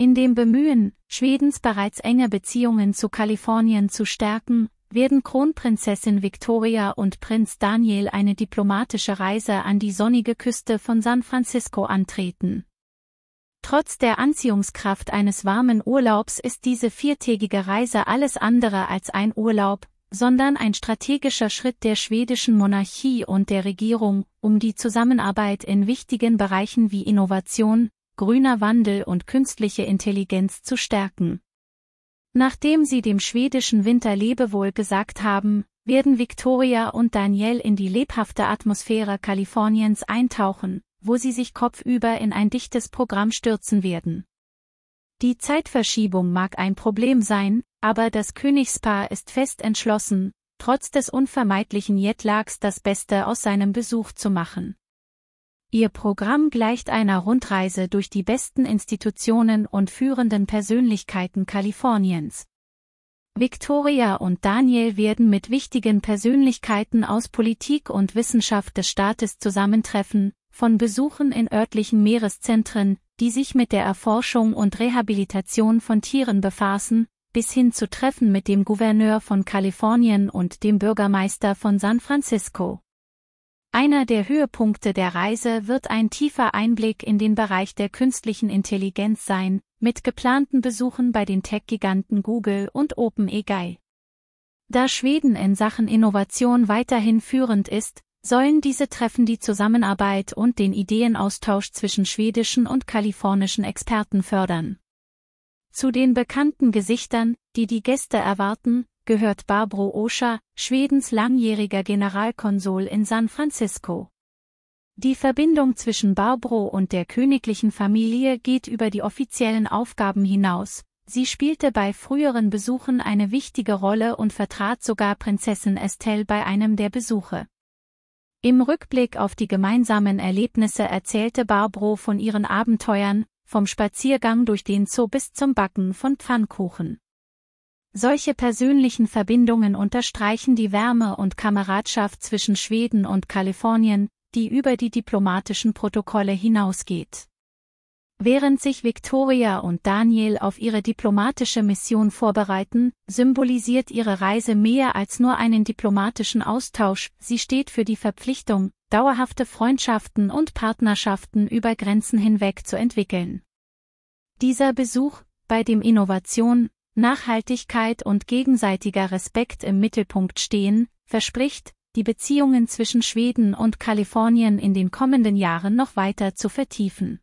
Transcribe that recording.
In dem Bemühen, Schwedens bereits enge Beziehungen zu Kalifornien zu stärken, werden Kronprinzessin Victoria und Prinz Daniel eine diplomatische Reise an die sonnige Küste von San Francisco antreten. Trotz der Anziehungskraft eines warmen Urlaubs ist diese viertägige Reise alles andere als ein Urlaub, sondern ein strategischer Schritt der schwedischen Monarchie und der Regierung, um die Zusammenarbeit in wichtigen Bereichen wie Innovation, grüner Wandel und künstliche Intelligenz zu stärken. Nachdem sie dem schwedischen Winter Lebewohl gesagt haben, werden Victoria und Daniel in die lebhafte Atmosphäre Kaliforniens eintauchen, wo sie sich kopfüber in ein dichtes Programm stürzen werden. Die Zeitverschiebung mag ein Problem sein, aber das Königspaar ist fest entschlossen, trotz des unvermeidlichen Jetlags das Beste aus seinem Besuch zu machen. Ihr Programm gleicht einer Rundreise durch die besten Institutionen und führenden Persönlichkeiten Kaliforniens. Victoria und Daniel werden mit wichtigen Persönlichkeiten aus Politik und Wissenschaft des Staates zusammentreffen, von Besuchen in örtlichen Meereszentren, die sich mit der Erforschung und Rehabilitation von Tieren befassen, bis hin zu Treffen mit dem Gouverneur von Kalifornien und dem Bürgermeister von San Francisco. Einer der Höhepunkte der Reise wird ein tiefer Einblick in den Bereich der künstlichen Intelligenz sein, mit geplanten Besuchen bei den Tech-Giganten Google und OpenAI. Da Schweden in Sachen Innovation weiterhin führend ist, sollen diese Treffen die Zusammenarbeit und den Ideenaustausch zwischen schwedischen und kalifornischen Experten fördern. Zu den bekannten Gesichtern, die die Gäste erwarten, gehört Barbro Oscha, Schwedens langjähriger Generalkonsul in San Francisco. Die Verbindung zwischen Barbro und der königlichen Familie geht über die offiziellen Aufgaben hinaus, sie spielte bei früheren Besuchen eine wichtige Rolle und vertrat sogar Prinzessin Estelle bei einem der Besuche. Im Rückblick auf die gemeinsamen Erlebnisse erzählte Barbro von ihren Abenteuern, vom Spaziergang durch den Zoo bis zum Backen von Pfannkuchen. Solche persönlichen Verbindungen unterstreichen die Wärme und Kameradschaft zwischen Schweden und Kalifornien, die über die diplomatischen Protokolle hinausgeht. Während sich Victoria und Daniel auf ihre diplomatische Mission vorbereiten, symbolisiert ihre Reise mehr als nur einen diplomatischen Austausch, sie steht für die Verpflichtung, dauerhafte Freundschaften und Partnerschaften über Grenzen hinweg zu entwickeln. Dieser Besuch, bei dem Innovation, Nachhaltigkeit und gegenseitiger Respekt im Mittelpunkt stehen, verspricht, die Beziehungen zwischen Schweden und Kalifornien in den kommenden Jahren noch weiter zu vertiefen.